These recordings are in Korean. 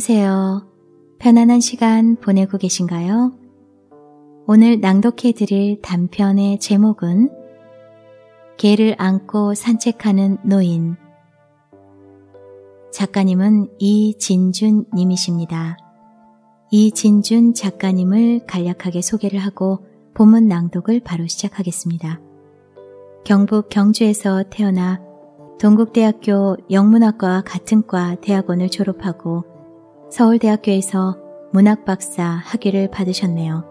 안녕하세요. 편안한 시간 보내고 계신가요? 오늘 낭독해 드릴 단편의 제목은 개를 안고 산책하는 노인. 작가님은 이진준 님이십니다. 이진준 작가님을 간략하게 소개를 하고 본문 낭독을 바로 시작하겠습니다. 경북 경주에서 태어나 동국대학교 영문학과 같은 과 대학원을 졸업하고 서울대학교에서 문학박사 학위를 받으셨네요.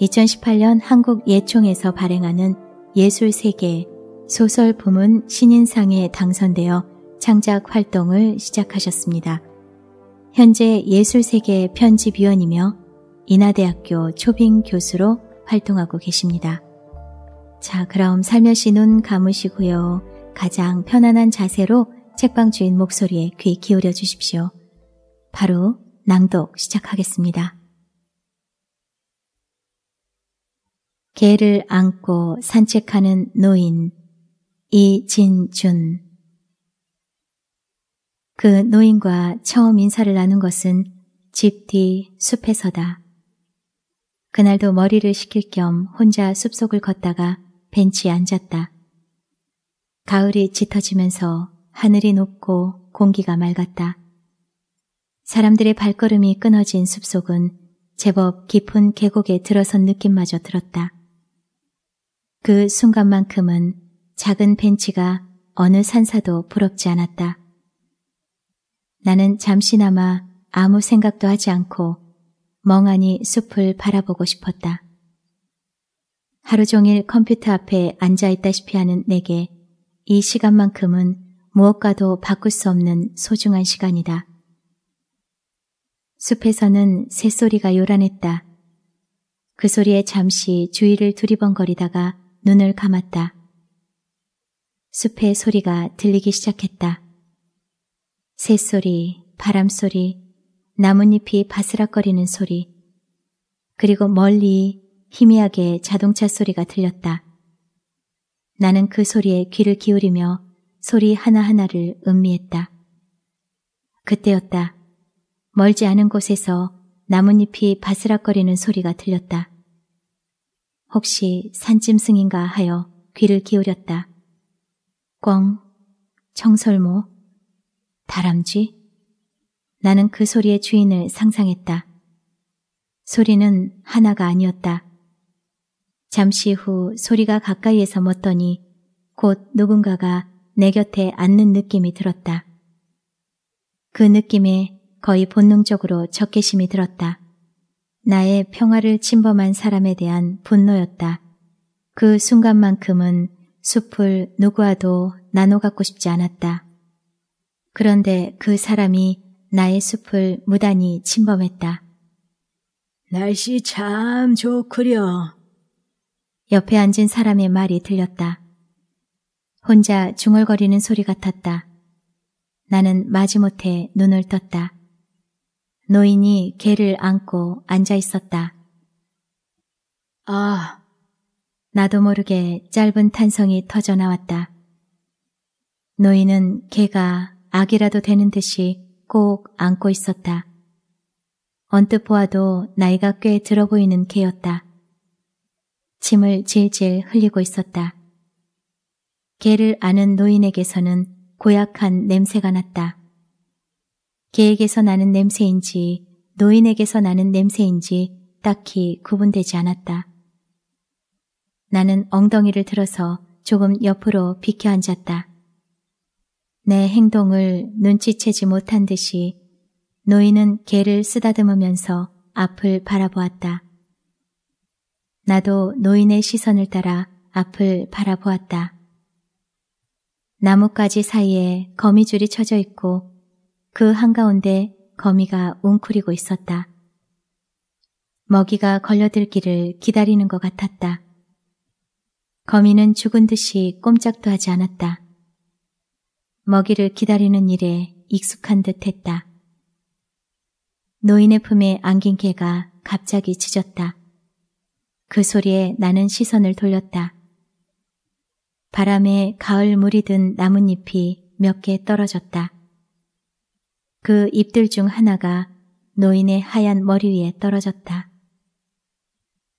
2018년 한국예총에서 발행하는 예술세계 소설 부문 신인상에 당선되어 창작 활동을 시작하셨습니다. 현재 예술세계 편집위원이며 인하대학교 초빙 교수로 활동하고 계십니다. 자, 그럼 살며시 눈 감으시고요. 가장 편안한 자세로 책방 주인 목소리에 귀 기울여 주십시오. 바로 낭독 시작하겠습니다. 개를 안고 산책하는 노인 이진준 그 노인과 처음 인사를 나눈 것은 집 뒤 숲에서다. 그날도 머리를 식힐 겸 혼자 숲속을 걷다가 벤치에 앉았다. 가을이 짙어지면서 하늘이 높고 공기가 맑았다. 사람들의 발걸음이 끊어진 숲속은 제법 깊은 계곡에 들어선 느낌마저 들었다. 그 순간만큼은 작은 벤치가 어느 산사도 부럽지 않았다. 나는 잠시나마 아무 생각도 하지 않고 멍하니 숲을 바라보고 싶었다. 하루 종일 컴퓨터 앞에 앉아있다시피 하는 내게 이 시간만큼은 무엇과도 바꿀 수 없는 소중한 시간이다. 숲에서는 새소리가 요란했다. 그 소리에 잠시 주위를 두리번거리다가 눈을 감았다. 숲의 소리가 들리기 시작했다. 새소리, 바람소리, 나뭇잎이 바스락거리는 소리, 그리고 멀리 희미하게 자동차 소리가 들렸다. 나는 그 소리에 귀를 기울이며 소리 하나하나를 음미했다. 그때였다. 멀지 않은 곳에서 나뭇잎이 바스락거리는 소리가 들렸다. 혹시 산짐승인가 하여 귀를 기울였다. 꿩, 청설모, 다람쥐? 나는 그 소리의 주인을 상상했다. 소리는 하나가 아니었다. 잠시 후 소리가 가까이에서 멎더니 곧 누군가가 내 곁에 앉는 느낌이 들었다. 그 느낌에 거의 본능적으로 적개심이 들었다. 나의 평화를 침범한 사람에 대한 분노였다. 그 순간만큼은 숲을 누구와도 나눠 갖고 싶지 않았다. 그런데 그 사람이 나의 숲을 무단히 침범했다. 날씨 참 좋구려. 옆에 앉은 사람의 말이 들렸다. 혼자 중얼거리는 소리 같았다. 나는 마지못해 눈을 떴다. 노인이 개를 안고 앉아 있었다. 아, 나도 모르게 짧은 탄성이 터져 나왔다. 노인은 개가 악이라도 되는 듯이 꼭 안고 있었다. 언뜻 보아도 나이가 꽤 들어 보이는 개였다. 침을 질질 흘리고 있었다. 개를 아는 노인에게서는 고약한 냄새가 났다. 개에게서 나는 냄새인지 노인에게서 나는 냄새인지 딱히 구분되지 않았다. 나는 엉덩이를 들어서 조금 옆으로 비켜 앉았다. 내 행동을 눈치채지 못한 듯이 노인은 개를 쓰다듬으면서 앞을 바라보았다. 나도 노인의 시선을 따라 앞을 바라보았다. 나뭇가지 사이에 거미줄이 쳐져 있고 그 한가운데 거미가 웅크리고 있었다. 먹이가 걸려들기를 기다리는 것 같았다. 거미는 죽은 듯이 꼼짝도 하지 않았다. 먹이를 기다리는 일에 익숙한 듯 했다. 노인의 품에 안긴 개가 갑자기 짖었다. 그 소리에 나는 시선을 돌렸다. 바람에 가을 물이 든 나뭇잎이 몇 개 떨어졌다. 그 잎들 중 하나가 노인의 하얀 머리 위에 떨어졌다.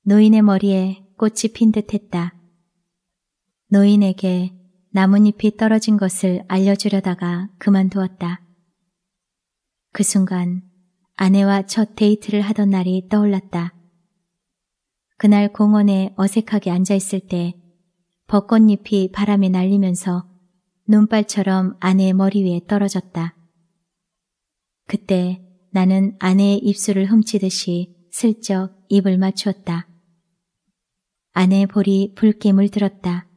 노인의 머리에 꽃이 핀 듯했다. 노인에게 나뭇잎이 떨어진 것을 알려주려다가 그만두었다. 그 순간 아내와 첫 데이트를 하던 날이 떠올랐다. 그날 공원에 어색하게 앉아있을 때 벚꽃잎이 바람에 날리면서 눈발처럼 아내의 머리 위에 떨어졌다. 그때 나는 아내의 입술을 훔치듯이 슬쩍 입을 맞췄다 아내의 볼이 붉게 물들었다.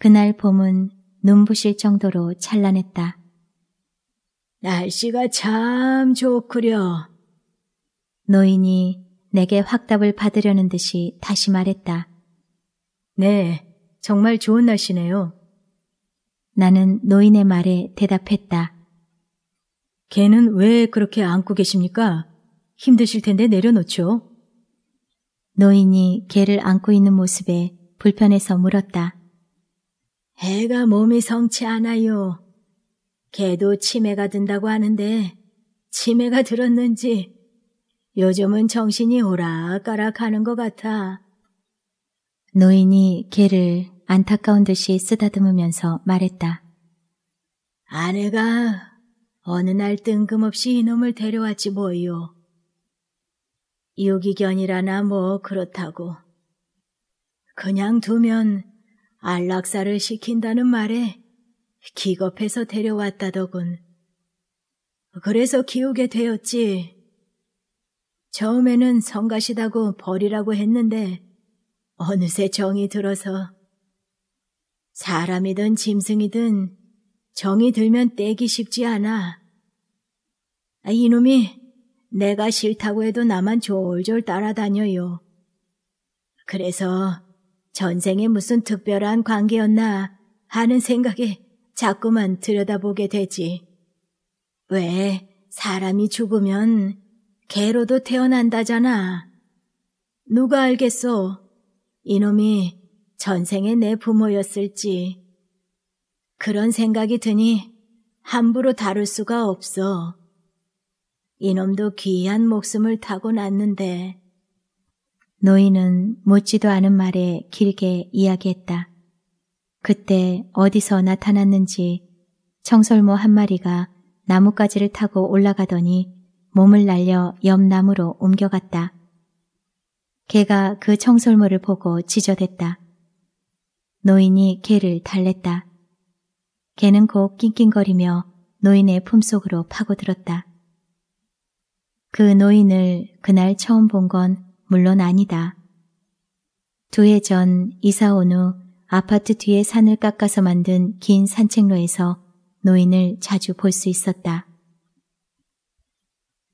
그날 봄은 눈부실 정도로 찬란했다. 날씨가 참 좋구려. 노인이 내게 확답을 받으려는 듯이 다시 말했다. 네, 정말 좋은 날씨네요. 나는 노인의 말에 대답했다. 개는 왜 그렇게 안고 계십니까? 힘드실 텐데 내려놓죠. 노인이 개를 안고 있는 모습에 불편해서 물었다. 애가 몸이 성치 않아요. 개도 치매가 든다고 하는데 치매가 들었는지 요즘은 정신이 오락가락 하는 것 같아. 노인이 개를 안타까운 듯이 쓰다듬으면서 말했다. 아내가 어느 날 뜬금없이 이놈을 데려왔지 뭐요. 유기견이라나 뭐 그렇다고. 그냥 두면 안락사를 시킨다는 말에 기겁해서 데려왔다더군. 그래서 키우게 되었지. 처음에는 성가시다고 버리라고 했는데 어느새 정이 들어서 사람이든 짐승이든 정이 들면 떼기 쉽지 않아. 아, 이놈이 내가 싫다고 해도 나만 졸졸 따라다녀요. 그래서 전생에 무슨 특별한 관계였나 하는 생각에 자꾸만 들여다보게 되지. 왜 사람이 죽으면 개로도 태어난다잖아. 누가 알겠어? 이놈이 전생에 내 부모였을지. 그런 생각이 드니 함부로 다룰 수가 없어. 이놈도 귀한 목숨을 타고 났는데. 노인은 묻지도 않은 말에 길게 이야기했다. 그때 어디서 나타났는지 청설모 한 마리가 나뭇가지를 타고 올라가더니 몸을 날려 옆 나무로 옮겨갔다. 개가 그 청설모를 보고 지저댔다. 노인이 개를 달랬다. 개는 곧 낑낑거리며 노인의 품속으로 파고들었다. 그 노인을 그날 처음 본 건 물론 아니다. 두 해 전 이사 온 후 아파트 뒤에 산을 깎아서 만든 긴 산책로에서 노인을 자주 볼 수 있었다.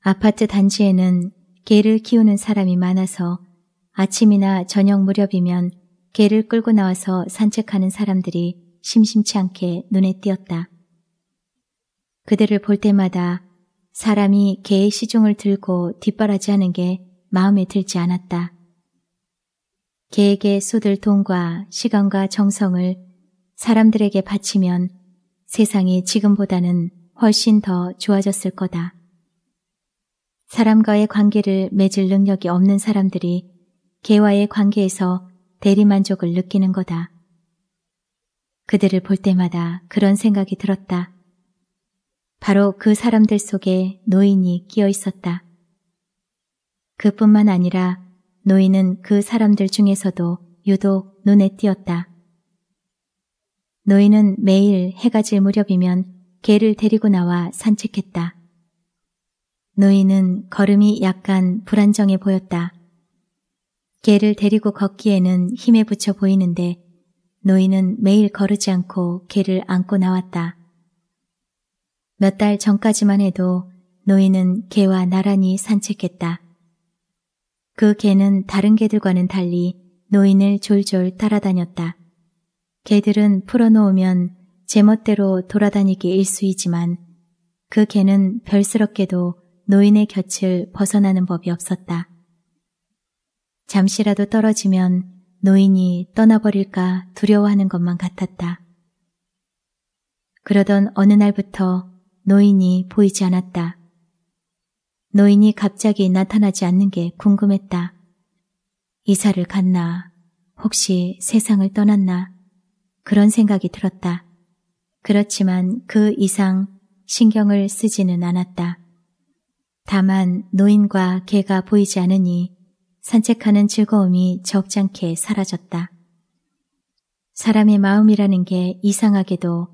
아파트 단지에는 개를 키우는 사람이 많아서 아침이나 저녁 무렵이면 개를 끌고 나와서 산책하는 사람들이 심심치 않게 눈에 띄었다. 그들을 볼 때마다 사람이 개의 시중을 들고 뒷바라지하는 게 마음에 들지 않았다. 개에게 쏟을 돈과 시간과 정성을 사람들에게 바치면 세상이 지금보다는 훨씬 더 좋아졌을 거다. 사람과의 관계를 맺을 능력이 없는 사람들이 개와의 관계에서 대리만족을 느끼는 거다. 그들을 볼 때마다 그런 생각이 들었다. 바로 그 사람들 속에 노인이 끼어 있었다. 그뿐만 아니라 노인은 그 사람들 중에서도 유독 눈에 띄었다. 노인은 매일 해가 질 무렵이면 개를 데리고 나와 산책했다. 노인은 걸음이 약간 불안정해 보였다. 개를 데리고 걷기에는 힘에 부쳐 보이는데 노인은 매일 거르지 않고 개를 안고 나왔다. 몇 달 전까지만 해도 노인은 개와 나란히 산책했다. 그 개는 다른 개들과는 달리 노인을 졸졸 따라다녔다. 개들은 풀어놓으면 제멋대로 돌아다니기 일쑤이지만그 개는 별스럽게도 노인의 곁을 벗어나는 법이 없었다. 잠시라도 떨어지면 노인이 떠나버릴까 두려워하는 것만 같았다. 그러던 어느 날부터 노인이 보이지 않았다. 노인이 갑자기 나타나지 않는 게 궁금했다. 이사를 갔나, 혹시 세상을 떠났나, 그런 생각이 들었다. 그렇지만 그 이상 신경을 쓰지는 않았다. 다만 노인과 개가 보이지 않으니 산책하는 즐거움이 적지않게 사라졌다. 사람의 마음이라는 게 이상하게도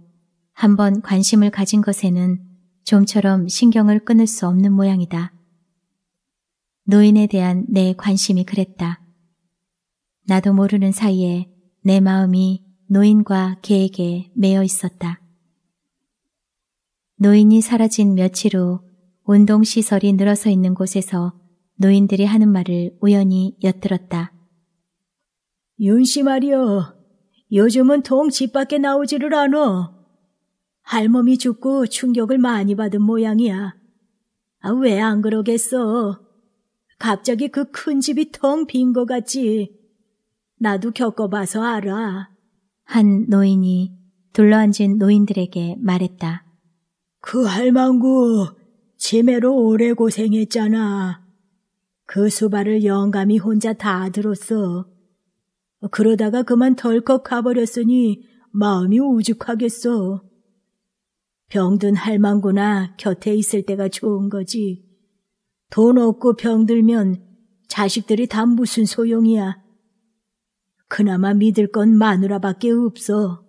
한번 관심을 가진 것에는 좀처럼 신경을 끊을 수 없는 모양이다. 노인에 대한 내 관심이 그랬다. 나도 모르는 사이에 내 마음이 노인과 개에게 매여 있었다. 노인이 사라진 며칠 후 운동시설이 늘어서 있는 곳에서 노인들이 하는 말을 우연히 엿들었다. 윤씨 말이여, 요즘은 통 집 밖에 나오지를 않어. 할멈이 죽고 충격을 많이 받은 모양이야. 아, 왜 안 그러겠어? 갑자기 그 큰 집이 텅빈것 같지. 나도 겪어봐서 알아. 한 노인이 둘러앉은 노인들에게 말했다. 그 할망구 치매로 오래 고생했잖아. 그 수발을 영감이 혼자 다 들었어. 그러다가 그만 덜컥 가버렸으니 마음이 우죽하겠어. 병든 할망구나 곁에 있을 때가 좋은 거지. 돈 없고 병들면 자식들이 다 무슨 소용이야. 그나마 믿을 건 마누라밖에 없어.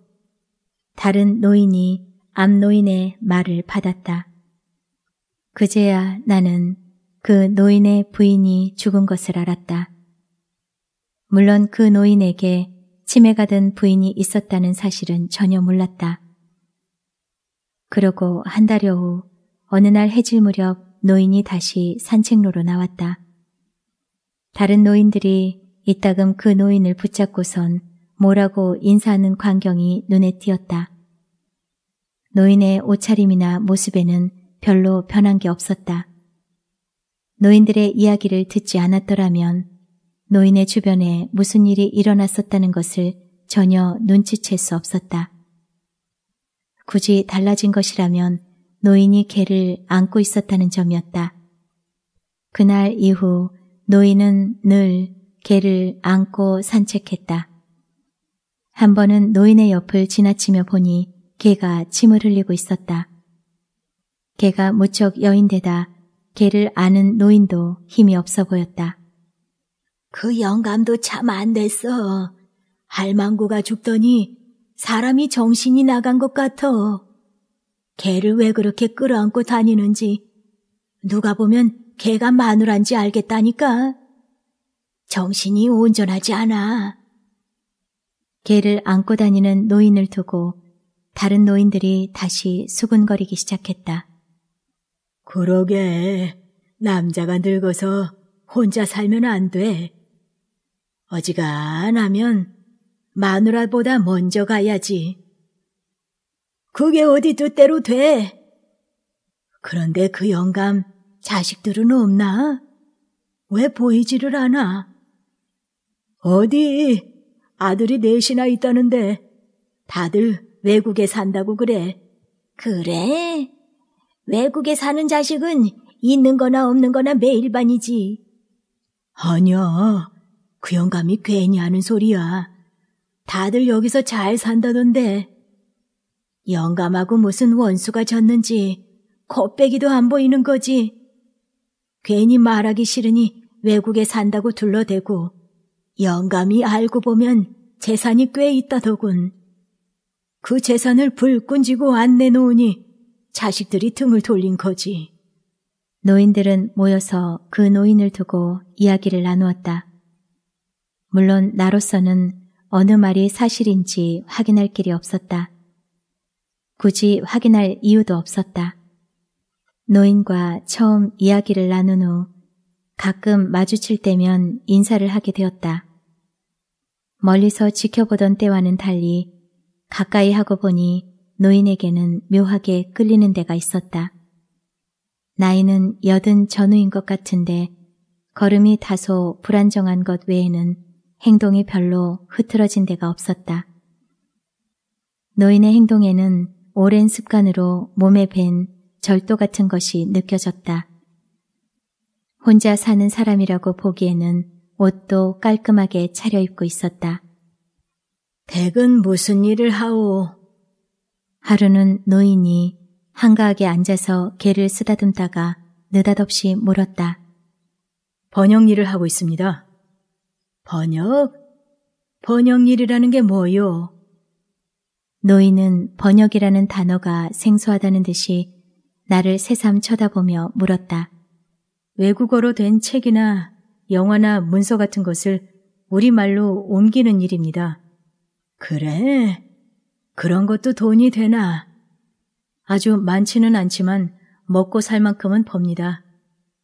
다른 노인이 암 노인의 말을 받았다. 그제야 나는 그 노인의 부인이 죽은 것을 알았다. 물론 그 노인에게 치매가 든 부인이 있었다는 사실은 전혀 몰랐다. 그러고 한 달여 후 어느 날 해질 무렵 노인이 다시 산책로로 나왔다. 다른 노인들이 이따금 그 노인을 붙잡고선 뭐라고 인사하는 광경이 눈에 띄었다. 노인의 옷차림이나 모습에는 별로 변한 게 없었다. 노인들의 이야기를 듣지 않았더라면 노인의 주변에 무슨 일이 일어났었다는 것을 전혀 눈치챌 수 없었다. 굳이 달라진 것이라면 노인이 개를 안고 있었다는 점이었다. 그날 이후 노인은 늘 개를 안고 산책했다. 한 번은 노인의 옆을 지나치며 보니 개가 침을 흘리고 있었다. 개가 무척 여인되다 개를 아는 노인도 힘이 없어 보였다. 그 영감도 참 안 됐어. 할망구가 죽더니 사람이 정신이 나간 것같아 개를 왜 그렇게 끌어안고 다니는지 누가 보면 개가 마누란지 알겠다니까. 정신이 온전하지 않아. 개를 안고 다니는 노인을 두고 다른 노인들이 다시 수근거리기 시작했다. 그러게. 남자가 늙어서 혼자 살면 안 돼. 어지간하면 마누라보다 먼저 가야지. 그게 어디 뜻대로 돼. 그런데 그 영감 자식들은 없나? 왜 보이지를 않아? 어디 아들이 넷이나 있다는데 다들 외국에 산다고 그래. 그래? 외국에 사는 자식은 있는 거나 없는 거나 매일반이지. 아니야. 그 영감이 괜히 하는 소리야. 다들 여기서 잘 산다던데. 영감하고 무슨 원수가 졌는지 겉배기도 안 보이는 거지. 괜히 말하기 싫으니 외국에 산다고 둘러대고 영감이 알고 보면 재산이 꽤 있다더군. 그 재산을 불끈 쥐고 안 내놓으니 자식들이 등을 돌린 거지. 노인들은 모여서 그 노인을 두고 이야기를 나누었다. 물론 나로서는 어느 말이 사실인지 확인할 길이 없었다. 굳이 확인할 이유도 없었다. 노인과 처음 이야기를 나눈 후 가끔 마주칠 때면 인사를 하게 되었다. 멀리서 지켜보던 때와는 달리 가까이 하고 보니 노인에게는 묘하게 끌리는 데가 있었다. 나이는 여든 전후인 것 같은데 걸음이 다소 불안정한 것 외에는 행동이 별로 흐트러진 데가 없었다. 노인의 행동에는 오랜 습관으로 몸에 밴 절도 같은 것이 느껴졌다. 혼자 사는 사람이라고 보기에는 옷도 깔끔하게 차려입고 있었다. 백은 무슨 일을 하오? 하루는 노인이 한가하게 앉아서 개를 쓰다듬다가 느닷없이 물었다. 번역 일을 하고 있습니다. 번역? 번역 일이라는 게 뭐요? 노인은 번역이라는 단어가 생소하다는 듯이 나를 새삼 쳐다보며 물었다. 외국어로 된 책이나 영화나 문서 같은 것을 우리말로 옮기는 일입니다. 그래? 그런 것도 돈이 되나? 아주 많지는 않지만 먹고 살 만큼은 법니다.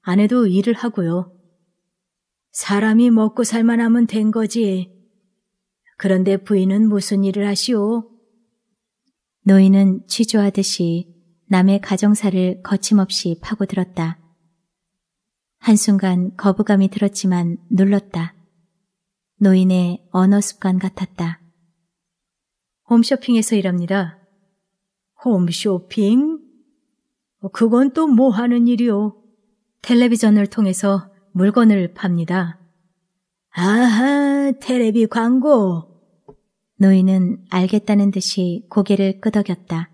아내도 일을 하고요. 사람이 먹고 살만 하면 된 거지. 그런데 부인은 무슨 일을 하시오? 노인은 취조하듯이 남의 가정사를 거침없이 파고들었다. 한순간 거부감이 들었지만 눌렀다. 노인의 언어 습관 같았다. 홈쇼핑에서 일합니다. 홈쇼핑? 어, 그건 또 뭐 하는 일이오? 텔레비전을 통해서 물건을 팝니다. 아하, 텔레비 광고! 노인은 알겠다는 듯이 고개를 끄덕였다.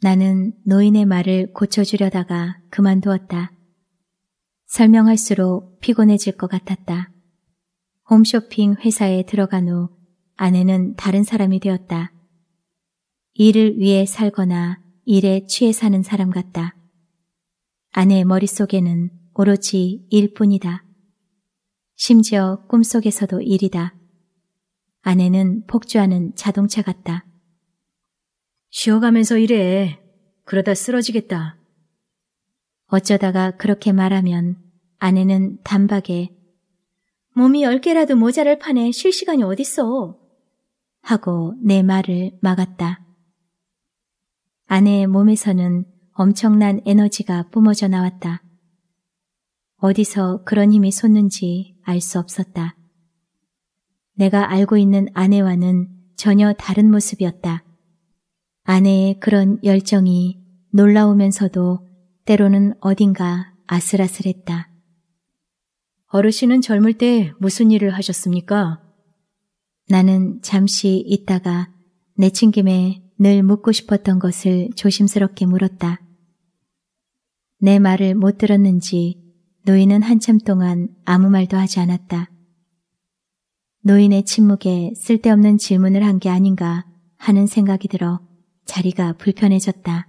나는 노인의 말을 고쳐주려다가 그만두었다. 설명할수록 피곤해질 것 같았다. 홈쇼핑 회사에 들어간 후 아내는 다른 사람이 되었다. 일을 위해 살거나 일에 취해 사는 사람 같다. 아내의 머릿속에는 오로지 일뿐이다. 심지어 꿈속에서도 일이다. 아내는 폭주하는 자동차 같다. 쉬어가면서 일해. 그러다 쓰러지겠다. 어쩌다가 그렇게 말하면 아내는 단박에 몸이 열 개라도 모자랄 판에 실 시간이 어딨어. 하고 내 말을 막았다. 아내의 몸에서는 엄청난 에너지가 뿜어져 나왔다. 어디서 그런 힘이 솟는지 알 수 없었다. 내가 알고 있는 아내와는 전혀 다른 모습이었다. 아내의 그런 열정이 놀라우면서도 때로는 어딘가 아슬아슬했다. 어르신은 젊을 때 무슨 일을 하셨습니까? 나는 잠시 있다가 내친김에 늘 묻고 싶었던 것을 조심스럽게 물었다. 내 말을 못 들었는지 노인은 한참 동안 아무 말도 하지 않았다. 노인의 침묵에 쓸데없는 질문을 한 게 아닌가 하는 생각이 들어 자리가 불편해졌다.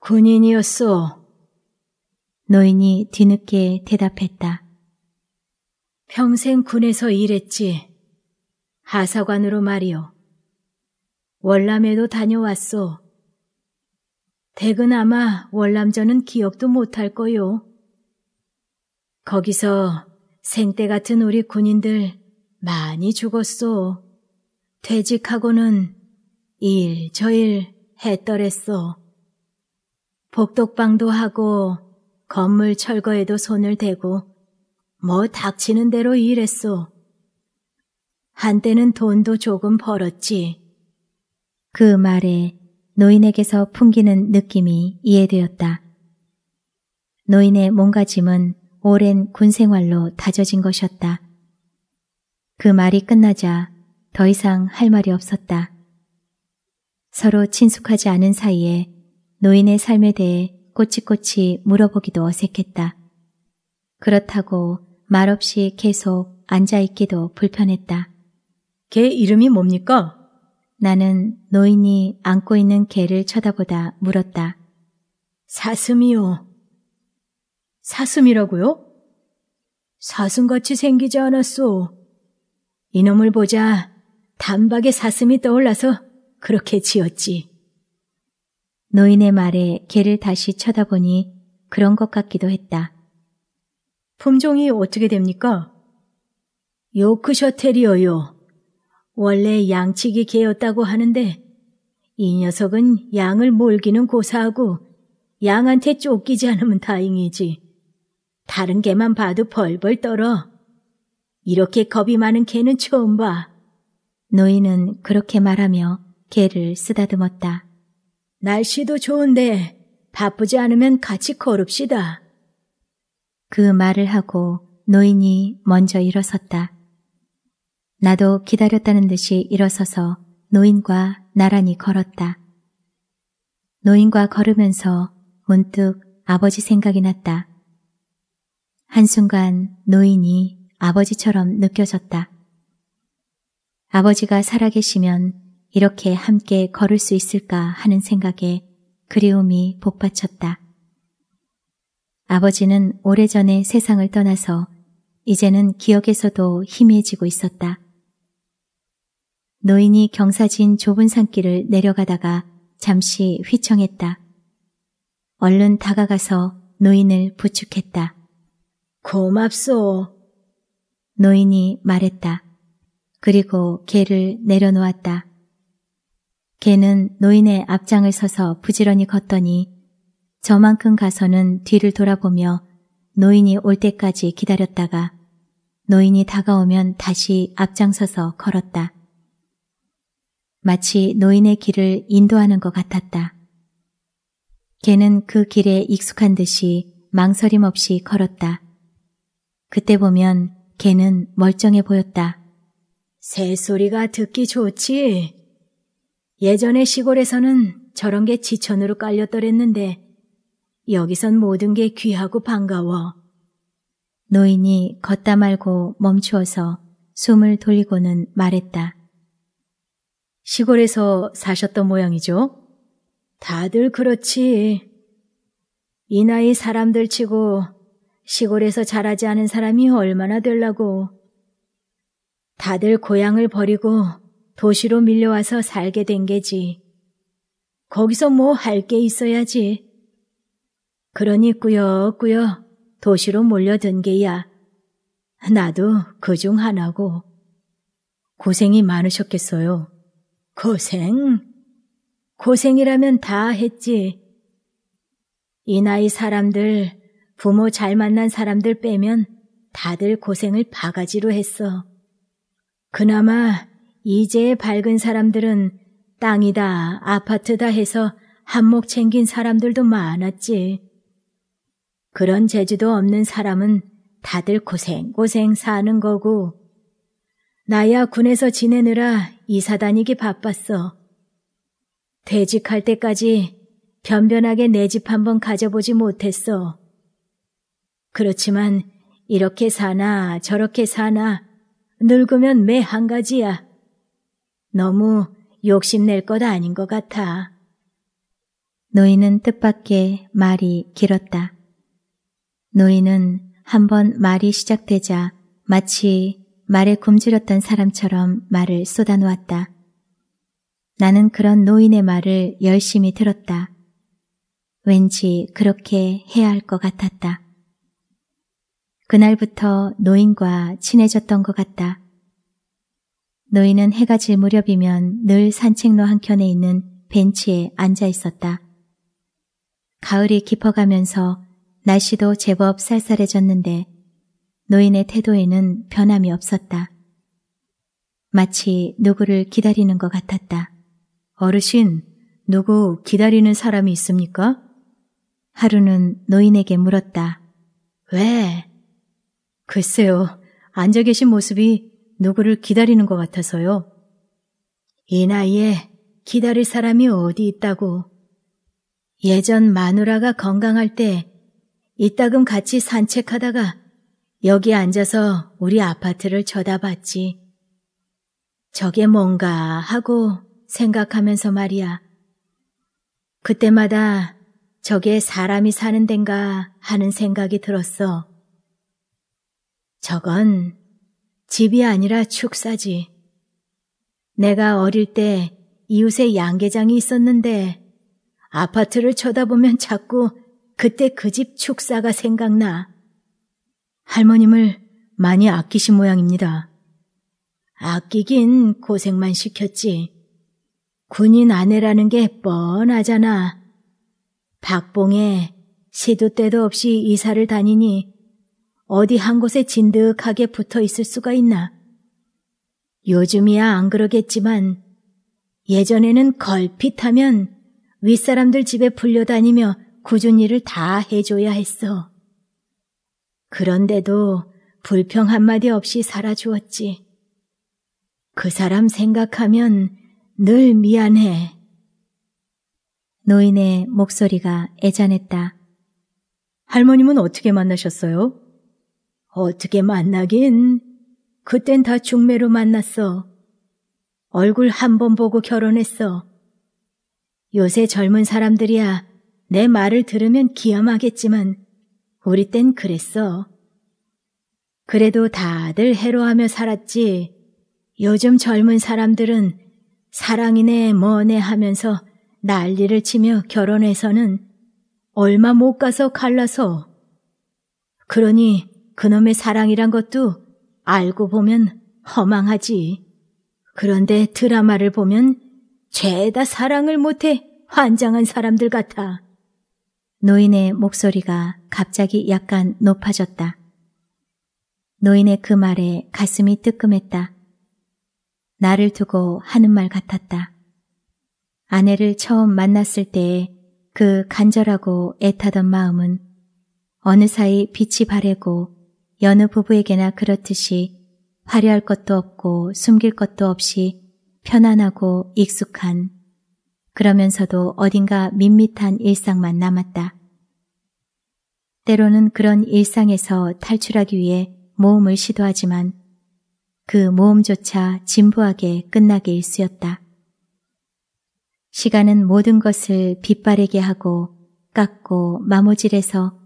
군인이었소. 노인이 뒤늦게 대답했다. 평생 군에서 일했지. 하사관으로 말이오 월남에도 다녀왔소. 댁은 아마 월남전은 기억도 못할 거요. 거기서 생때 같은 우리 군인들 많이 죽었소. 퇴직하고는 일, 저일 했더랬소. 복덕방도 하고 건물 철거에도 손을 대고 뭐 닥치는 대로 일했소. 한때는 돈도 조금 벌었지. 그 말에 노인에게서 풍기는 느낌이 이해되었다. 노인의 몸가짐은 오랜 군 생활로 다져진 것이었다. 그 말이 끝나자 더 이상 할 말이 없었다. 서로 친숙하지 않은 사이에 노인의 삶에 대해 꼬치꼬치 물어보기도 어색했다. 그렇다고 말없이 계속 앉아있기도 불편했다. 개 이름이 뭡니까? 나는 노인이 안고 있는 개를 쳐다보다 물었다. 사슴이요. 사슴이라고요? 사슴같이 생기지 않았소. 이놈을 보자 단박에 사슴이 떠올라서 그렇게 지었지. 노인의 말에 개를 다시 쳐다보니 그런 것 같기도 했다. 품종이 어떻게 됩니까? 요크셔 테리어요. 원래 양치기 개였다고 하는데 이 녀석은 양을 몰기는 고사하고 양한테 쫓기지 않으면 다행이지. 다른 개만 봐도 벌벌 떨어. 이렇게 겁이 많은 개는 처음 봐. 노인은 그렇게 말하며 개를 쓰다듬었다. 날씨도 좋은데 바쁘지 않으면 같이 걸읍시다. 그 말을 하고 노인이 먼저 일어섰다. 나도 기다렸다는 듯이 일어서서 노인과 나란히 걸었다. 노인과 걸으면서 문득 아버지 생각이 났다. 한순간 노인이 아버지처럼 느껴졌다. 아버지가 살아계시면 이렇게 함께 걸을 수 있을까 하는 생각에 그리움이 복받쳤다. 아버지는 오래전에 세상을 떠나서 이제는 기억에서도 희미해지고 있었다. 노인이 경사진 좁은 산길을 내려가다가 잠시 휘청했다. 얼른 다가가서 노인을 부축했다. 고맙소. 노인이 말했다. 그리고 개를 내려놓았다. 개는 노인의 앞장을 서서 부지런히 걷더니 저만큼 가서는 뒤를 돌아보며 노인이 올 때까지 기다렸다가 노인이 다가오면 다시 앞장서서 걸었다. 마치 노인의 길을 인도하는 것 같았다. 개는그 길에 익숙한 듯이 망설임 없이 걸었다. 그때 보면 개는 멀쩡해 보였다. 새소리가 듣기 좋지. 예전에 시골에서는 저런 게 지천으로 깔렸더랬는데 여기선 모든 게 귀하고 반가워. 노인이 걷다 말고 멈추어서 숨을 돌리고는 말했다. 시골에서 사셨던 모양이죠? 다들 그렇지. 이 나이 사람들 치고 시골에서 자라지 않은 사람이 얼마나 될라고. 다들 고향을 버리고 도시로 밀려와서 살게 된 게지. 거기서 뭐 할 게 있어야지. 그러니 꾸역꾸역 도시로 몰려든 게야. 나도 그 중 하나고. 고생이 많으셨겠어요. 고생? 고생이라면 다 했지. 이 나이 사람들, 부모 잘 만난 사람들 빼면 다들 고생을 바가지로 했어. 그나마 이제 밝은 사람들은 땅이다, 아파트다 해서 한몫 챙긴 사람들도 많았지. 그런 재주도 없는 사람은 다들 고생고생 사는 거고, 나야 군에서 지내느라 이사 다니기 바빴어. 퇴직할 때까지 변변하게 내 집 한번 가져보지 못했어. 그렇지만 이렇게 사나 저렇게 사나 늙으면 매 한 가지야. 너무 욕심낼 것 아닌 것 같아. 노인은 뜻밖의 말이 길었다. 노인은 한번 말이 시작되자 마치 말에 굶주렸던 사람처럼 말을 쏟아놓았다. 나는 그런 노인의 말을 열심히 들었다. 왠지 그렇게 해야 할 것 같았다. 그날부터 노인과 친해졌던 것 같다. 노인은 해가 질 무렵이면 늘 산책로 한켠에 있는 벤치에 앉아 있었다. 가을이 깊어가면서 날씨도 제법 쌀쌀해졌는데 노인의 태도에는 변함이 없었다. 마치 누구를 기다리는 것 같았다. 어르신, 누구 기다리는 사람이 있습니까? 하루는 노인에게 물었다. 왜? 글쎄요, 앉아 계신 모습이 누구를 기다리는 것 같아서요. 이 나이에 기다릴 사람이 어디 있다고. 예전 마누라가 건강할 때 이따금 같이 산책하다가 여기 앉아서 우리 아파트를 쳐다봤지. 저게 뭔가 하고 생각하면서 말이야. 그때마다 저게 사람이 사는 덴가 하는 생각이 들었어. 저건 집이 아니라 축사지. 내가 어릴 때 이웃에 양계장이 있었는데 아파트를 쳐다보면 자꾸 그때 그 집 축사가 생각나. 할머님을 많이 아끼신 모양입니다. 아끼긴 고생만 시켰지. 군인 아내라는 게 뻔하잖아. 박봉에 시도 때도 없이 이사를 다니니 어디 한 곳에 진득하게 붙어 있을 수가 있나. 요즘이야 안 그러겠지만 예전에는 걸핏하면 윗사람들 집에 불려다니며 굳은 일을 다 해줘야 했어. 그런데도 불평 한마디 없이 살아주었지. 그 사람 생각하면 늘 미안해. 노인의 목소리가 애잔했다. 할머님은 어떻게 만나셨어요? 어떻게 만나긴? 그땐 다 중매로 만났어. 얼굴 한 번 보고 결혼했어. 요새 젊은 사람들이야 내 말을 들으면 기염하겠지만 우리 땐 그랬어. 그래도 다들 해로하며 살았지. 요즘 젊은 사람들은 사랑이네 뭐네 하면서 난리를 치며 결혼해서는 얼마 못 가서 갈라서. 그러니 그놈의 사랑이란 것도 알고 보면 허망하지. 그런데 드라마를 보면 죄다 사랑을 못해 환장한 사람들 같아. 노인의 목소리가 갑자기 약간 높아졌다. 노인의 그 말에 가슴이 뜨끔했다. 나를 두고 하는 말 같았다. 아내를 처음 만났을 때의 그 간절하고 애타던 마음은 어느 사이 빛이 바래고 여느 부부에게나 그렇듯이 화려할 것도 없고 숨길 것도 없이 편안하고 익숙한 그러면서도 어딘가 밋밋한 일상만 남았다. 때로는 그런 일상에서 탈출하기 위해 모험을 시도하지만 그 모험조차 진부하게 끝나게 일쑤였다. 시간은 모든 것을 빛바래게 하고 깎고 마모질해서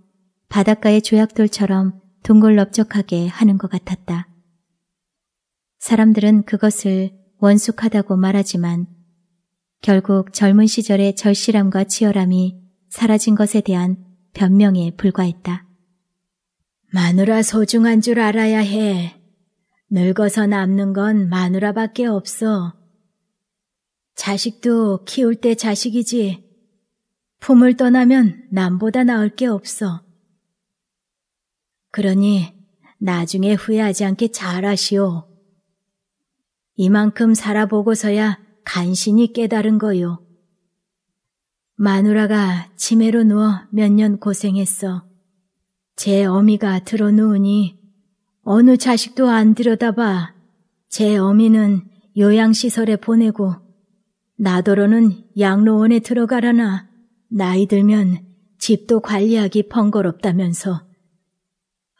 바닷가의 조약돌처럼 둥글넓적하게 하는 것 같았다. 사람들은 그것을 원숙하다고 말하지만 결국 젊은 시절의 절실함과 치열함이 사라진 것에 대한 변명에 불과했다. 마누라 소중한 줄 알아야 해. 늙어서 남는 건 마누라밖에 없어. 자식도 키울 때 자식이지. 품을 떠나면 남보다 나을 게 없어. 그러니 나중에 후회하지 않게 잘하시오. 이만큼 살아보고서야 간신히 깨달은 거요. 마누라가 치매로 누워 몇 년 고생했어. 제 어미가 들어 누우니 어느 자식도 안 들여다봐. 제 어미는 요양시설에 보내고 나더러는 양로원에 들어가라나 나이 들면 집도 관리하기 번거롭다면서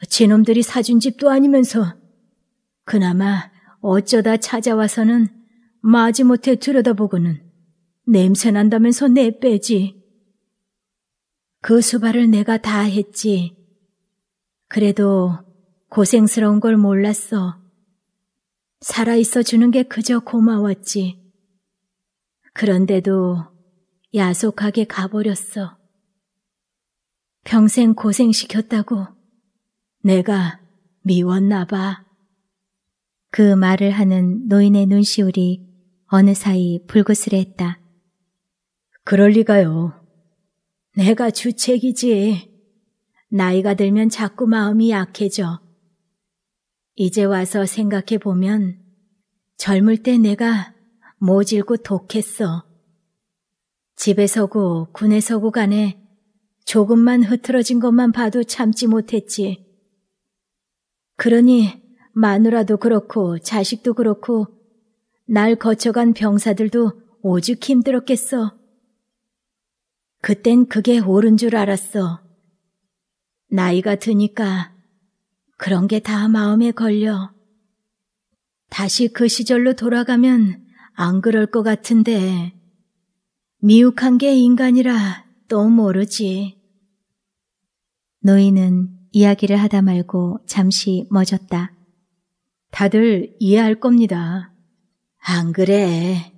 지놈들이 사준 집도 아니면서 그나마 어쩌다 찾아와서는 마지못해 들여다보고는 냄새 난다면서 내 빼지. 그 수발을 내가 다 했지. 그래도 고생스러운 걸 몰랐어. 살아있어 주는 게 그저 고마웠지. 그런데도 야속하게 가버렸어. 평생 고생시켰다고 내가 미웠나 봐. 그 말을 하는 노인의 눈시울이 어느 사이 불그스레했다. 그럴 리가요. 내가 주책이지. 나이가 들면 자꾸 마음이 약해져. 이제 와서 생각해 보면 젊을 때 내가 모질고 독했어. 집에서고 군에서고 간에 조금만 흐트러진 것만 봐도 참지 못했지. 그러니 마누라도 그렇고 자식도 그렇고 날 거쳐간 병사들도 오죽 힘들었겠어. 그땐 그게 옳은 줄 알았어. 나이가 드니까 그런 게 다 마음에 걸려. 다시 그 시절로 돌아가면 안 그럴 것 같은데, 미혹한게 인간이라 또 모르지. 노인은 이야기를 하다 말고 잠시 멎었다. 다들 이해할 겁니다. 안 그래.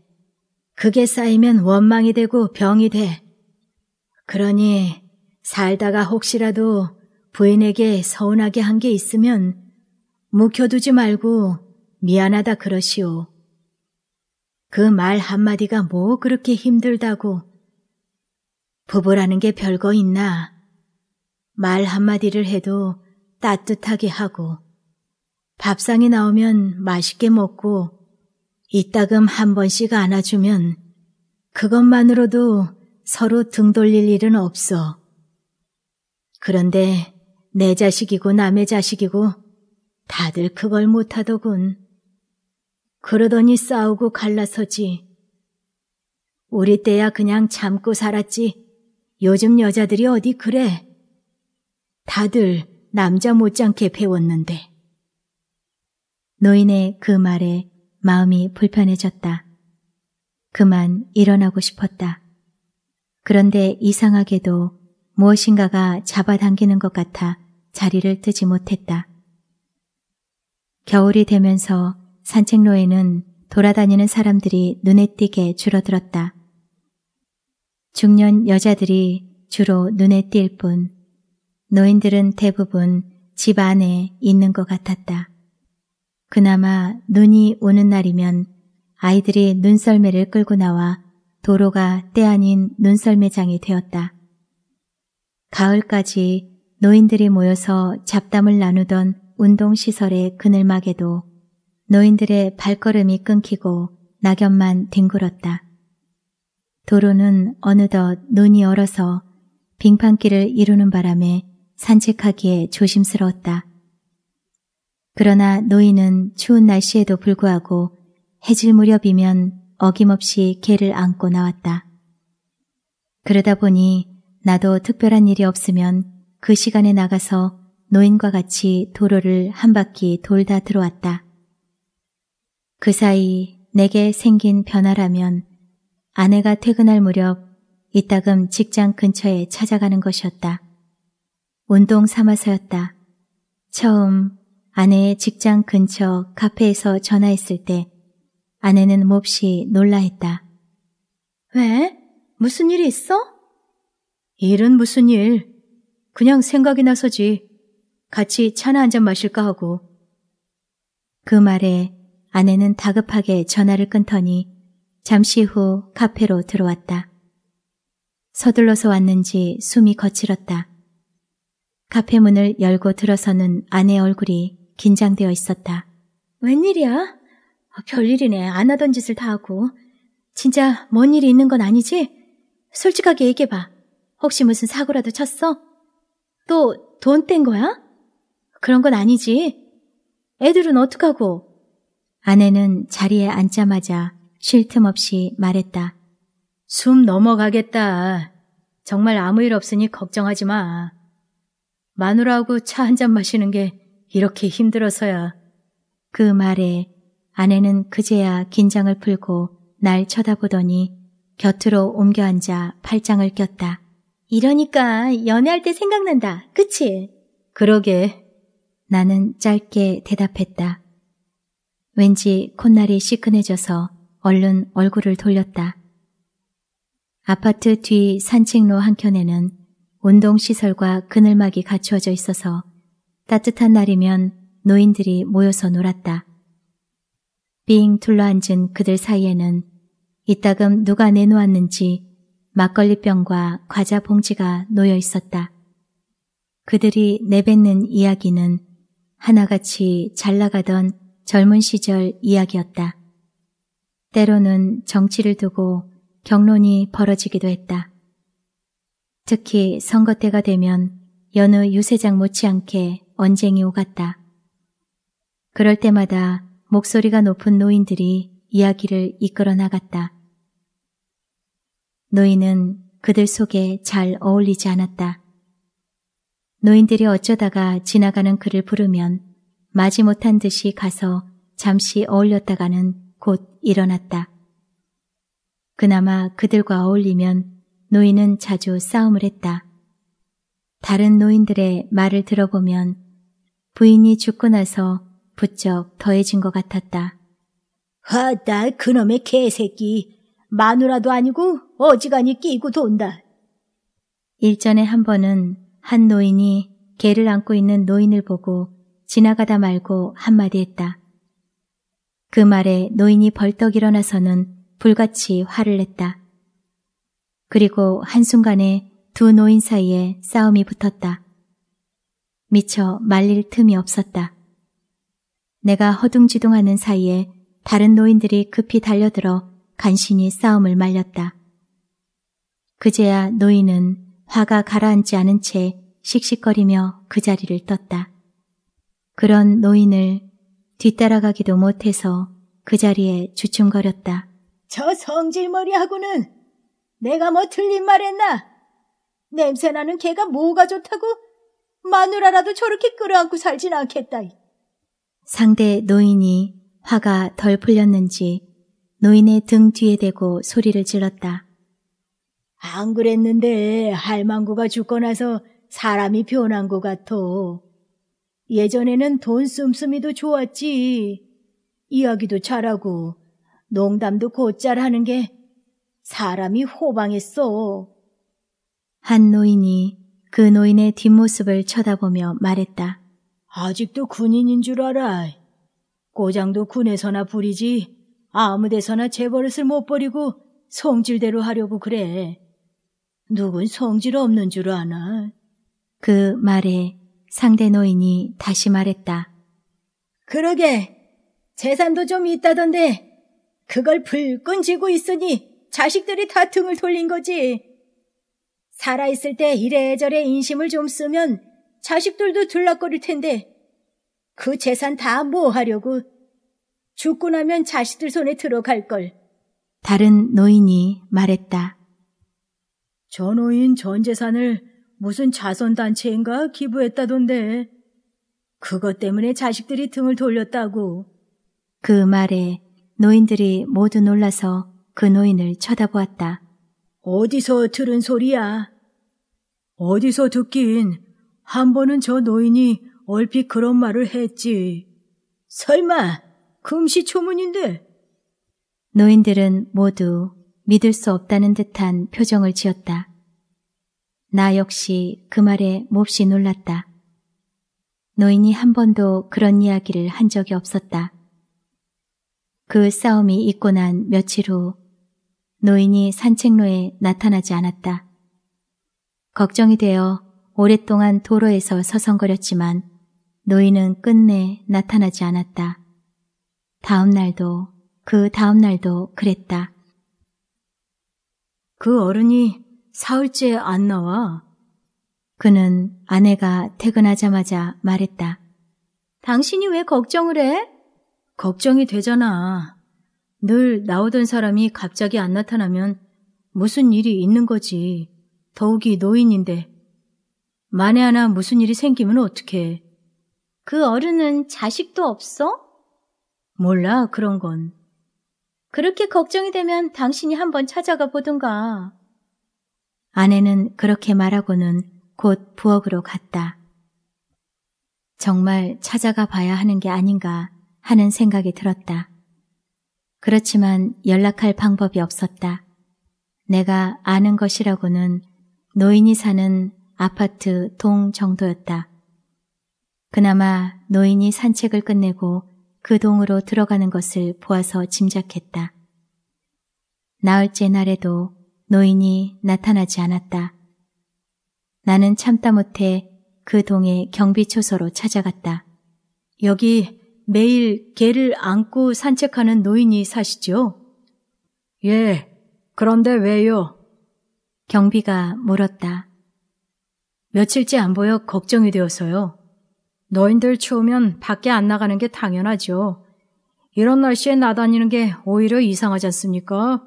그게 쌓이면 원망이 되고 병이 돼. 그러니 살다가 혹시라도 부인에게 서운하게 한 게 있으면 묵혀두지 말고 미안하다 그러시오. 그 말 한마디가 뭐 그렇게 힘들다고. 부부라는 게 별거 있나. 말 한마디를 해도 따뜻하게 하고, 밥상에 나오면 맛있게 먹고, 이따금 한 번씩 안아주면 그것만으로도 서로 등 돌릴 일은 없어. 그런데 내 자식이고 남의 자식이고 다들 그걸 못하더군. 그러더니 싸우고 갈라서지. 우리 때야 그냥 참고 살았지. 요즘 여자들이 어디 그래. 다들 남자 못지않게 배웠는데. 노인의 그 말에 마음이 불편해졌다. 그만 일어나고 싶었다. 그런데 이상하게도 무엇인가가 잡아당기는 것 같아 자리를 뜨지 못했다. 겨울이 되면서 산책로에는 돌아다니는 사람들이 눈에 띄게 줄어들었다. 중년 여자들이 주로 눈에 띌 뿐, 노인들은 대부분 집 안에 있는 것 같았다. 그나마 눈이 오는 날이면 아이들이 눈썰매를 끌고 나와 도로가 때 아닌 눈썰매장이 되었다. 가을까지 노인들이 모여서 잡담을 나누던 운동시설의 그늘막에도 노인들의 발걸음이 끊기고 낙엽만 뒹굴었다. 도로는 어느덧 눈이 얼어서 빙판길을 이루는 바람에 산책하기에 조심스러웠다. 그러나 노인은 추운 날씨에도 불구하고 해질 무렵이면 어김없이 개를 안고 나왔다. 그러다 보니 나도 특별한 일이 없으면 그 시간에 나가서 노인과 같이 도로를 한 바퀴 돌다 들어왔다. 그 사이 내게 생긴 변화라면 아내가 퇴근할 무렵 이따금 직장 근처에 찾아가는 것이었다. 운동 삼아서였다. 처음 아내의 직장 근처 카페에서 전화했을 때 아내는 몹시 놀라했다. 왜? 무슨 일이 있어? 일은 무슨 일. 그냥 생각이 나서지. 같이 차나 한잔 마실까 하고. 그 말에 아내는 다급하게 전화를 끊더니 잠시 후 카페로 들어왔다. 서둘러서 왔는지 숨이 거칠었다. 카페 문을 열고 들어서는 아내 얼굴이 긴장되어 있었다. 웬일이야? 별일이네. 안 하던 짓을 다 하고. 진짜 뭔 일이 있는 건 아니지? 솔직하게 얘기해봐. 혹시 무슨 사고라도 쳤어? 또 돈 뗀 거야? 그런 건 아니지. 애들은 어떡하고? 아내는 자리에 앉자마자 쉴 틈 없이 말했다. 숨 넘어가겠다. 정말 아무 일 없으니 걱정하지 마. 마누라하고 차 한 잔 마시는 게 이렇게 힘들어서야. 그 말에 아내는 그제야 긴장을 풀고 날 쳐다보더니 곁으로 옮겨 앉아 팔짱을 꼈다. 이러니까 연애할 때 생각난다. 그치? 그러게. 나는 짧게 대답했다. 왠지 콧날이 시큰해져서 얼른 얼굴을 돌렸다. 아파트 뒤 산책로 한켠에는 운동시설과 그늘막이 갖추어져 있어서 따뜻한 날이면 노인들이 모여서 놀았다. 빙 둘러앉은 그들 사이에는 이따금 누가 내놓았는지 막걸리병과 과자 봉지가 놓여 있었다. 그들이 내뱉는 이야기는 하나같이 잘 나가던 젊은 시절 이야기였다. 때로는 정치를 두고 경론이 벌어지기도 했다. 특히 선거 때가 되면 여느 유세장 못지않게 언쟁이 오갔다. 그럴 때마다 목소리가 높은 노인들이 이야기를 이끌어 나갔다. 노인은 그들 속에 잘 어울리지 않았다. 노인들이 어쩌다가 지나가는 그를 부르면 마지 못한 듯이 가서 잠시 어울렸다가는 곧 일어났다. 그나마 그들과 어울리면 노인은 자주 싸움을 했다. 다른 노인들의 말을 들어보면 부인이 죽고 나서 부쩍 더해진 것 같았다. 아, 날 그놈의 개새끼. 마누라도 아니고 어지간히 끼고 돈다. 일전에 한 번은 한 노인이 개를 안고 있는 노인을 보고 지나가다 말고 한마디 했다. 그 말에 노인이 벌떡 일어나서는 불같이 화를 냈다. 그리고 한순간에 두 노인 사이에 싸움이 붙었다. 미처 말릴 틈이 없었다. 내가 허둥지둥하는 사이에 다른 노인들이 급히 달려들어 간신히 싸움을 말렸다. 그제야 노인은 화가 가라앉지 않은 채 씩씩거리며 그 자리를 떴다. 그런 노인을 뒤따라가기도 못해서 그 자리에 주춤거렸다. 저 성질머리하고는 내가 뭐 틀린 말 했나? 냄새나는 개가 뭐가 좋다고? 마누라라도 저렇게 끌어안고 살진 않겠다. 상대 노인이 화가 덜 풀렸는지 노인의 등 뒤에 대고 소리를 질렀다. 안 그랬는데 할망구가 죽고 나서 사람이 변한 것 같어. 예전에는 돈 씀씀이도 좋았지. 이야기도 잘하고 농담도 곧잘 하는 게 사람이 호방했어. 한 노인이 그 노인의 뒷모습을 쳐다보며 말했다. 아직도 군인인 줄 알아. 고장도 군에서나 부리지 아무 데서나 재벌릇을 못 버리고 성질대로 하려고 그래. 누군 성질 없는 줄 아나. 그 말에 상대 노인이 다시 말했다. 그러게 재산도 좀 있다던데 그걸 불끈 쥐고 있으니 자식들이 다 등을 돌린 거지. 살아있을 때 이래저래 인심을 좀 쓰면 자식들도 들락거릴 텐데 그 재산 다 뭐 하려고 죽고 나면 자식들 손에 들어갈 걸. 다른 노인이 말했다. 저 노인 전 재산을 무슨 자선단체인가 기부했다던데 그것 때문에 자식들이 등을 돌렸다고. 그 말에 노인들이 모두 놀라서 그 노인을 쳐다보았다. 어디서 들은 소리야? 어디서 듣긴 한 번은 저 노인이 얼핏 그런 말을 했지. 설마 금시초문인데? 노인들은 모두 믿을 수 없다는 듯한 표정을 지었다. 나 역시 그 말에 몹시 놀랐다. 노인이 한 번도 그런 이야기를 한 적이 없었다. 그 싸움이 있고 난 며칠 후 노인이 산책로에 나타나지 않았다. 걱정이 되어 오랫동안 도로에서 서성거렸지만 노인은 끝내 나타나지 않았다. 다음 날도 그 다음 날도 그랬다. 그 어른이 사흘째 안 나와. 그는 아내가 퇴근하자마자 말했다. 당신이 왜 걱정을 해? 걱정이 되잖아. 늘 나오던 사람이 갑자기 안 나타나면 무슨 일이 있는 거지. 더욱이 노인인데 만에 하나 무슨 일이 생기면 어떡해. 그 어른은 자식도 없어? 몰라, 그런 건. 그렇게 걱정이 되면 당신이 한번 찾아가 보든가. 아내는 그렇게 말하고는 곧 부엌으로 갔다. 정말 찾아가 봐야 하는 게 아닌가 하는 생각이 들었다. 그렇지만 연락할 방법이 없었다. 내가 아는 것이라고는 노인이 사는 아파트 동 정도였다. 그나마 노인이 산책을 끝내고 그 동으로 들어가는 것을 보아서 짐작했다. 나흘째 날에도 노인이 나타나지 않았다. 나는 참다 못해 그 동의 경비초소로 찾아갔다. 여기 매일 개를 안고 산책하는 노인이 사시죠? 예, 그런데 왜요? 경비가 물었다. 며칠째 안 보여 걱정이 되어서요. 너인들 추우면 밖에 안 나가는 게 당연하죠. 이런 날씨에 나다니는 게 오히려 이상하지 않습니까?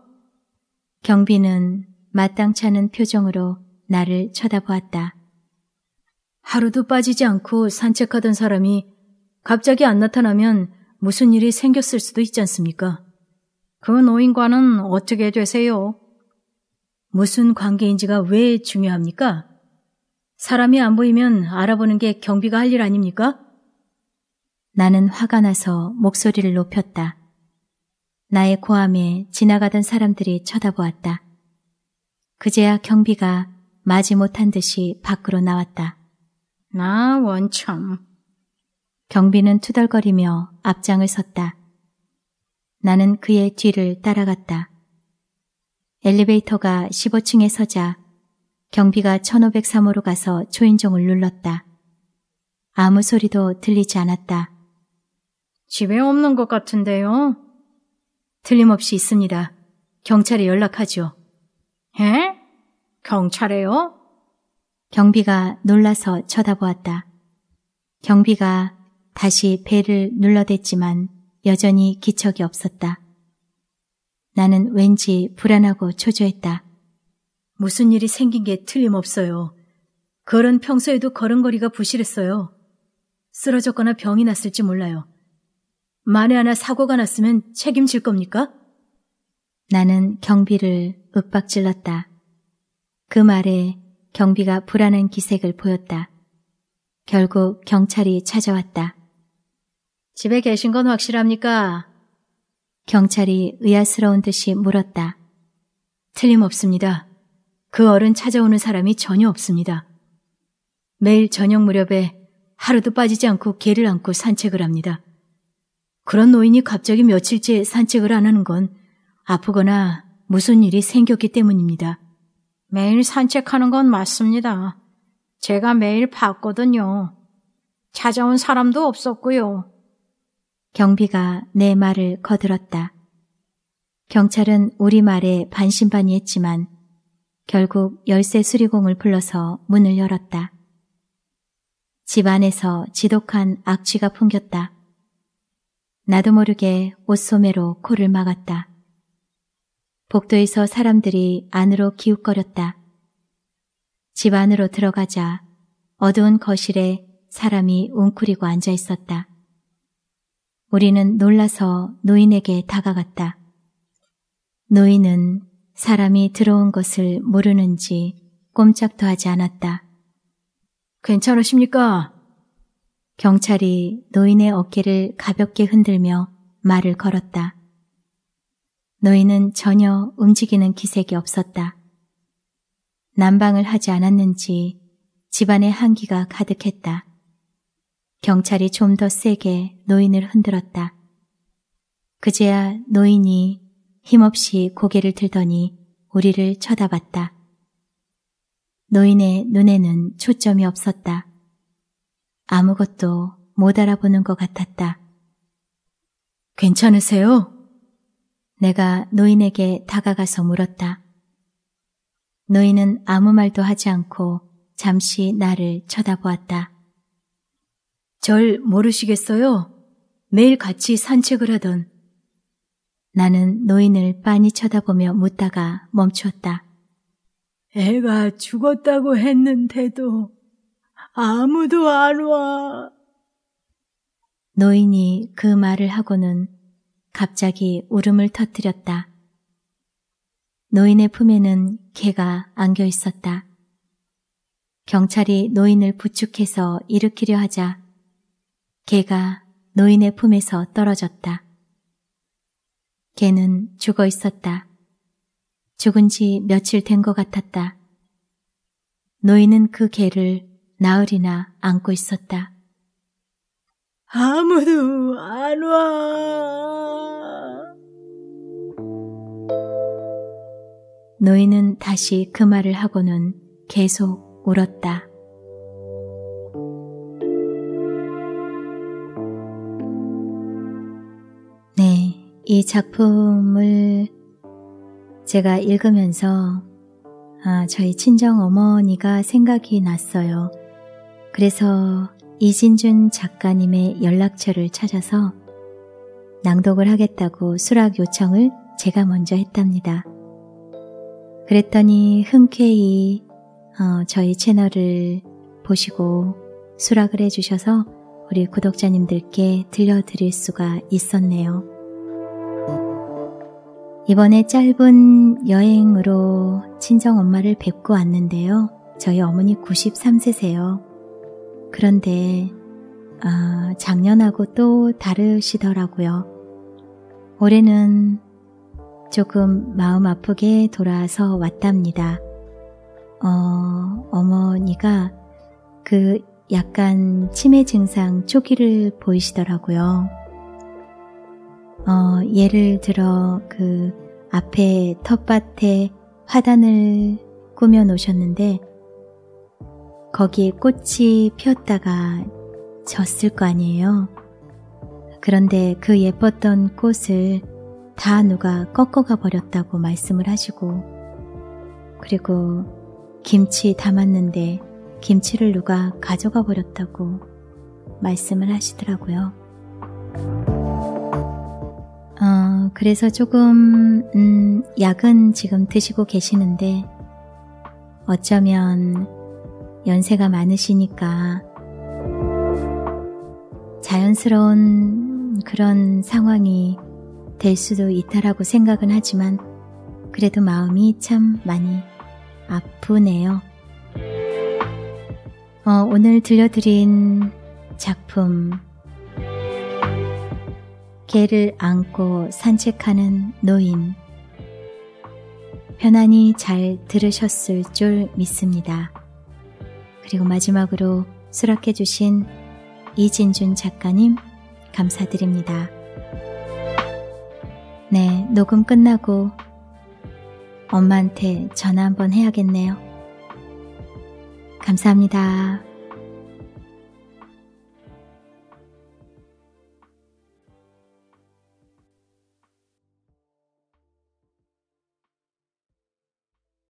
경비는 마땅찮은 표정으로 나를 쳐다보았다. 하루도 빠지지 않고 산책하던 사람이 갑자기 안 나타나면 무슨 일이 생겼을 수도 있지 않습니까? 그 노인과는 어떻게 되세요? 무슨 관계인지가 왜 중요합니까? 사람이 안 보이면 알아보는 게 경비가 할 일 아닙니까? 나는 화가 나서 목소리를 높였다. 나의 고함에 지나가던 사람들이 쳐다보았다. 그제야 경비가 마지 못한 듯이 밖으로 나왔다. 나 원참. 경비는 투덜거리며 앞장을 섰다. 나는 그의 뒤를 따라갔다. 엘리베이터가 15층에 서자 경비가 1503호로 가서 초인종을 눌렀다. 아무 소리도 들리지 않았다. 집에 없는 것 같은데요? 틀림없이 있습니다. 경찰에 연락하죠. 에? 경찰에요? 경비가 놀라서 쳐다보았다. 경비가 다시 배를 눌러댔지만 여전히 기척이 없었다. 나는 왠지 불안하고 초조했다. 무슨 일이 생긴 게 틀림없어요. 걸은 평소에도 걸음걸이가 부실했어요. 쓰러졌거나 병이 났을지 몰라요. 만에 하나 사고가 났으면 책임질 겁니까? 나는 경비를 윽박질렀다. 그 말에 경비가 불안한 기색을 보였다. 결국 경찰이 찾아왔다. 집에 계신 건 확실합니까? 경찰이 의아스러운 듯이 물었다. 틀림없습니다. 그 얼은 찾아오는 사람이 전혀 없습니다. 매일 저녁 무렵에 하루도 빠지지 않고 개를 안고 산책을 합니다. 그런 노인이 갑자기 며칠째 산책을 안 하는 건 아프거나 무슨 일이 생겼기 때문입니다. 매일 산책하는 건 맞습니다. 제가 매일 봤거든요. 찾아온 사람도 없었고요. 경비가 내 말을 거들었다. 경찰은 우리 말에 반신반의했지만 결국 열쇠 수리공을 불러서 문을 열었다. 집 안에서 지독한 악취가 풍겼다. 나도 모르게 옷소매로 코를 막았다. 복도에서 사람들이 안으로 기웃거렸다. 집 안으로 들어가자 어두운 거실에 사람이 웅크리고 앉아 있었다. 우리는 놀라서 노인에게 다가갔다. 노인은 사람이 들어온 것을 모르는지 꼼짝도 하지 않았다. 괜찮으십니까? 경찰이 노인의 어깨를 가볍게 흔들며 말을 걸었다. 노인은 전혀 움직이는 기색이 없었다. 난방을 하지 않았는지 집안의 한기가 가득했다. 경찰이 좀 더 세게 노인을 흔들었다. 그제야 노인이 힘없이 고개를 들더니 우리를 쳐다봤다. 노인의 눈에는 초점이 없었다. 아무것도 못 알아보는 것 같았다. 괜찮으세요? 내가 노인에게 다가가서 물었다. 노인은 아무 말도 하지 않고 잠시 나를 쳐다보았다. 절 모르시겠어요? 매일 같이 산책을 하던 나는 노인을 빤히 쳐다보며 묻다가 멈추었다. 애가 죽었다고 했는데도 아무도 안 와. 노인이 그 말을 하고는 갑자기 울음을 터뜨렸다. 노인의 품에는 개가 안겨 있었다. 경찰이 노인을 부축해서 일으키려 하자 개가 노인의 품에서 떨어졌다. 개는 죽어 있었다. 죽은 지 며칠 된 것 같았다. 노인은 그 개를 나흘이나 안고 있었다. 아무도 안 와. 노인은 다시 그 말을 하고는 계속 울었다. 이 작품을 제가 읽으면서 아, 저희 친정 어머니가 생각이 났어요. 그래서 이진준 작가님의 연락처를 찾아서 낭독을 하겠다고 수락 요청을 제가 먼저 했답니다. 그랬더니 흔쾌히 어, 저희 채널을 보시고 수락을 해주셔서 우리 구독자님들께 들려드릴 수가 있었네요. 이번에 짧은 여행으로 친정 엄마를 뵙고 왔는데요. 저희 어머니 93세세요. 그런데 아, 작년하고 또 다르시더라고요. 올해는 조금 마음 아프게 돌아서 왔답니다. 어, 어머니가 그 약간 치매 증상 초기를 보이시더라고요. 어, 예를 들어 그 앞에 텃밭에 화단을 꾸며 놓으셨는데 거기에 꽃이 피었다가 졌을 거 아니에요. 그런데 그 예뻤던 꽃을 다 누가 꺾어가 버렸다고 말씀을 하시고 그리고 김치 담았는데 김치를 누가 가져가 버렸다고 말씀을 하시더라고요. 그래서 조금, 음, 약은 지금 드시고 계시는데, 어쩌면 연세가 많으시니까 자연스러운 그런 상황이 될 수도 있다라고 생각은 하지만 그래도 마음이 참 많이 아프네요. 어, 오늘 들려드린 작품 개를 안고 산책하는 노인. 편안히 잘 들으셨을 줄 믿습니다. 그리고 마지막으로 수락해주신 이진준 작가님 감사드립니다. 네, 녹음 끝나고 엄마한테 전화 한번 해야겠네요. 감사합니다.